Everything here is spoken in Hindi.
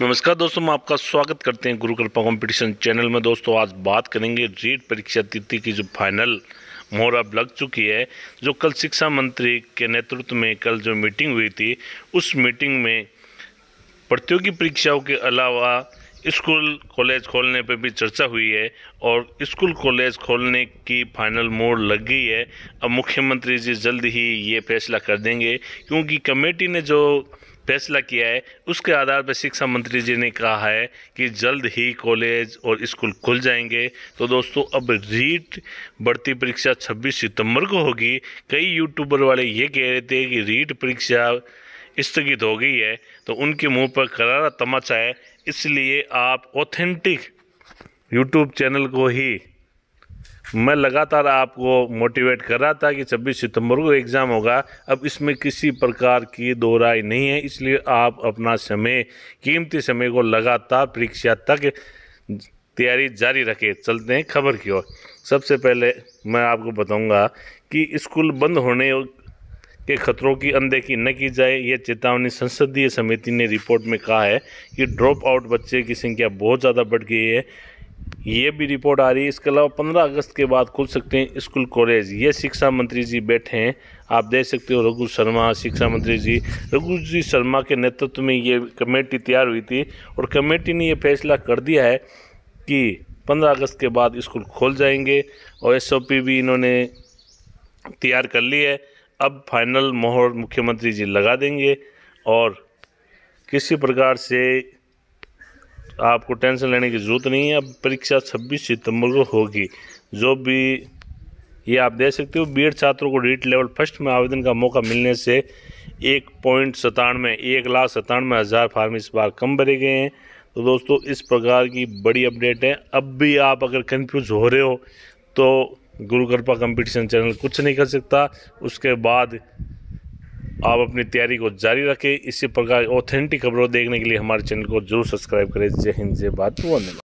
नमस्कार दोस्तों मैं आपका स्वागत करते हैं गुरु कृपा कॉम्पिटिशन चैनल में दोस्तों आज बात करेंगे रीट परीक्षा तिथि की जो फाइनल मोहर अब लग चुकी है जो कल शिक्षा मंत्री के नेतृत्व में कल जो मीटिंग हुई थी उस मीटिंग में प्रतियोगी परीक्षाओं के अलावा स्कूल कॉलेज खोलने पर भी चर्चा हुई है और स्कूल कॉलेज खोलने की फाइनल मोड़ लग गई है अब मुख्यमंत्री जी जल्द ही ये फैसला कर देंगे क्योंकि कमेटी ने जो फैसला किया है उसके आधार पर शिक्षा मंत्री जी ने कहा है कि जल्द ही कॉलेज और स्कूल खुल जाएंगे तो दोस्तों अब रीट बढ़ती परीक्षा 26 सितंबर को होगी कई यूट्यूबर वाले ये कह रहे थे कि रीट परीक्षा स्थगित हो गई है तो उनके मुंह पर करारा तमाचा है इसलिए आप ऑथेंटिक यूट्यूब चैनल को ही मैं लगातार आपको मोटिवेट कर रहा था कि 26 सितंबर को एग्ज़ाम होगा अब इसमें किसी प्रकार की दो राय नहीं है इसलिए आप अपना समय कीमती समय को लगातार परीक्षा तक तैयारी जारी रखें चलते हैं खबर की ओर सबसे पहले मैं आपको बताऊंगा कि स्कूल बंद होने के खतरों की अनदेखी न की जाए यह चेतावनी संसदीय समिति ने रिपोर्ट में कहा है कि ड्रॉप आउट बच्चे की संख्या बहुत ज़्यादा बढ़ गई है ये भी रिपोर्ट आ रही है इसके अलावा पंद्रह अगस्त के बाद खुल सकते हैं स्कूल कॉलेज ये शिक्षा मंत्री जी बैठे हैं आप देख सकते हो रघु शर्मा शिक्षा मंत्री जी रघु जी शर्मा के नेतृत्व में ये कमेटी तैयार हुई थी और कमेटी ने ये फैसला कर दिया है कि पंद्रह अगस्त के बाद स्कूल खोल जाएंगे और एस भी इन्होंने तैयार कर ली है अब फाइनल मोहर मुख्यमंत्री जी लगा देंगे और किसी प्रकार से आपको टेंशन लेने की ज़रूरत नहीं है अब परीक्षा 26 सितंबर को होगी जो भी ये आप दे सकते हो बीएड छात्रों को रीट लेवल फर्स्ट में आवेदन का मौका मिलने से एक पॉइंट सतानवे एक लाख सतानवे हज़ार फार्म इस बार कम भरे गए हैं तो दोस्तों इस प्रकार की बड़ी अपडेट है अब भी आप अगर कन्फ्यूज हो रहे हो तो गुरु कृपा कंपटीशन चैनल कुछ नहीं कर सकता उसके बाद आप अपनी तैयारी को जारी रखें इसी प्रकार ऑथेंटिक खबरों देखने के लिए हमारे चैनल को जरूर सब्सक्राइब करें जय हिंद जय वो धन्यवाद